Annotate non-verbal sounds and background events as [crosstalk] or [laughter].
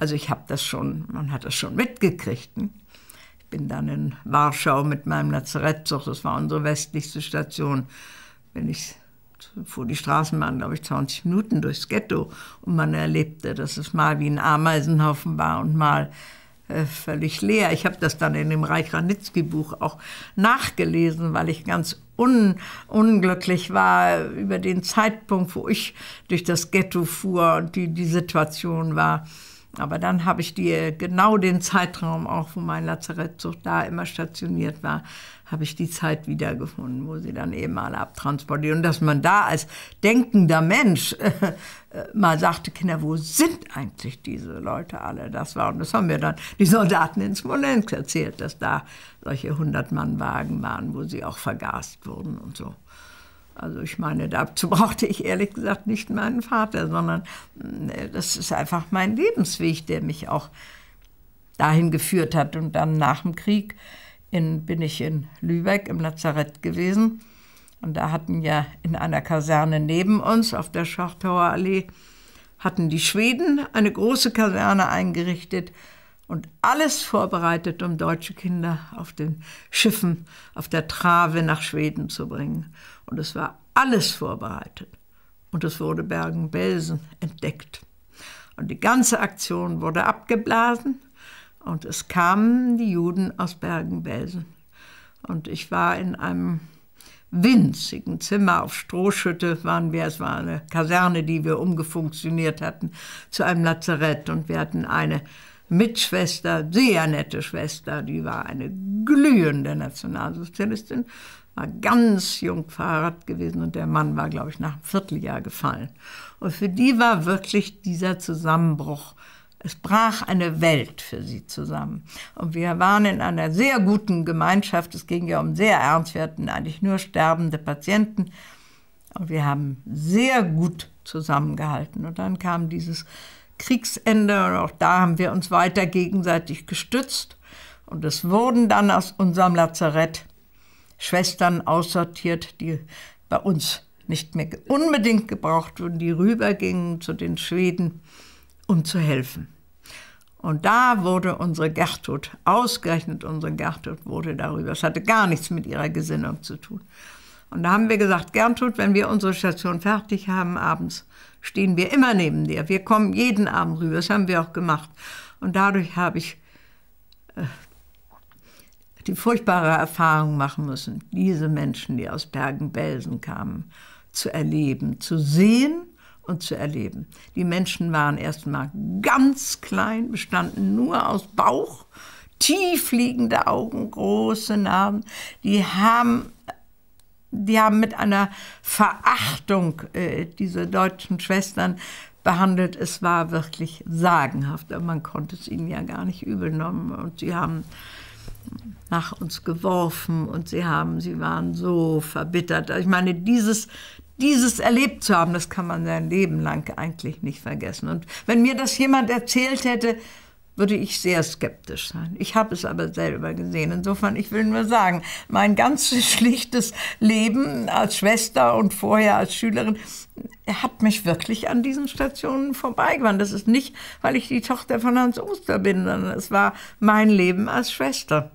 Also ich habe das schon, man hat das schon mitgekriegt. Ne? Ich bin dann in Warschau mit meinem Lazarettzug, das war unsere westlichste Station, bin ich vor die Straßenbahn, glaube ich, 20 Minuten durchs Ghetto und man erlebte, dass es mal wie ein Ameisenhaufen war und mal äh, völlig leer. Ich habe das dann in dem Reich Ranitzky-Buch auch nachgelesen, weil ich ganz un unglücklich war über den Zeitpunkt, wo ich durch das Ghetto fuhr und die, die Situation war. Aber dann habe ich die äh, genau den Zeitraum, auch wo mein Lazarettzucht da immer stationiert war, habe ich die Zeit wiedergefunden, wo sie dann eben alle abtransportiert. Und dass man da als denkender Mensch [laughs] äh, mal sagte, Kinder, wo sind eigentlich diese Leute alle? Das war, und das haben mir dann die Soldaten in Smolensk erzählt, dass da solche 100-Mann-Wagen waren, wo sie auch vergast wurden und so. Also ich meine, dazu [laughs] brauchte ich ehrlich gesagt nicht meinen Vater, sondern mm, äh, das ist einfach mein Lebensweg, der mich auch dahin geführt hat. Und dann nach dem Krieg in, bin ich in Lübeck im Lazarett gewesen. Und da hatten ja in einer Kaserne neben uns auf der Schachtauerallee, hatten die Schweden eine große Kaserne eingerichtet und alles vorbereitet, um deutsche Kinder auf den Schiffen, auf der Trave nach Schweden zu bringen. Und es war alles vorbereitet. Und es wurde Bergen-Belsen entdeckt. Und die ganze Aktion wurde abgeblasen und es kamen die Juden aus Bergen-Belsen. Und ich war in einem winzigen Zimmer auf Strohschütte waren wir, es war eine Kaserne, die wir umgefunktioniert hatten, zu einem Lazarett und wir hatten eine Mitschwester, sehr nette Schwester, die war eine glühende Nationalsozialistin, war ganz jung verheiratet gewesen und der Mann war, glaube ich, nach einem Vierteljahr gefallen. Und für die war wirklich dieser Zusammenbruch. Es brach eine Welt für sie zusammen. Und wir waren in einer sehr guten Gemeinschaft. Es ging ja um sehr ernst. eigentlich nur sterbende Patienten. Und wir haben sehr gut zusammengehalten. Und dann kam dieses Kriegsende. Und auch da haben wir uns weiter gegenseitig gestützt. Und es wurden dann aus unserem Lazarett Schwestern aussortiert, die bei uns nicht mehr unbedingt gebraucht wurden, die rübergingen zu den Schweden, um zu helfen. Und da wurde unsere Gertrud, ausgerechnet unsere Gertrud wurde darüber, es hatte gar nichts mit ihrer Gesinnung zu tun, und da haben wir gesagt, gern tut, wenn wir unsere Station fertig haben abends, stehen wir immer neben dir. Wir kommen jeden Abend rüber. Das haben wir auch gemacht. Und dadurch habe ich äh, die furchtbare Erfahrung machen müssen, diese Menschen, die aus Bergen-Belsen kamen, zu erleben, zu sehen und zu erleben. Die Menschen waren erstmal ganz klein, bestanden nur aus Bauch, tief liegende Augen, große Narben. Die haben die haben mit einer Verachtung äh, diese deutschen Schwestern behandelt. Es war wirklich sagenhaft, man konnte es ihnen ja gar nicht übel nehmen. Und sie haben nach uns geworfen und sie haben, sie waren so verbittert. Ich meine, dieses, dieses erlebt zu haben, das kann man sein Leben lang eigentlich nicht vergessen. Und wenn mir das jemand erzählt hätte, würde ich sehr skeptisch sein. Ich habe es aber selber gesehen. Insofern, ich will nur sagen, mein ganzes [laughs] schlichtes Leben als Schwester und vorher als Schülerin hat mich wirklich an diesen Stationen vorbeigewandt. Das ist nicht, weil ich die Tochter von Hans Oster bin, sondern es war mein Leben als Schwester.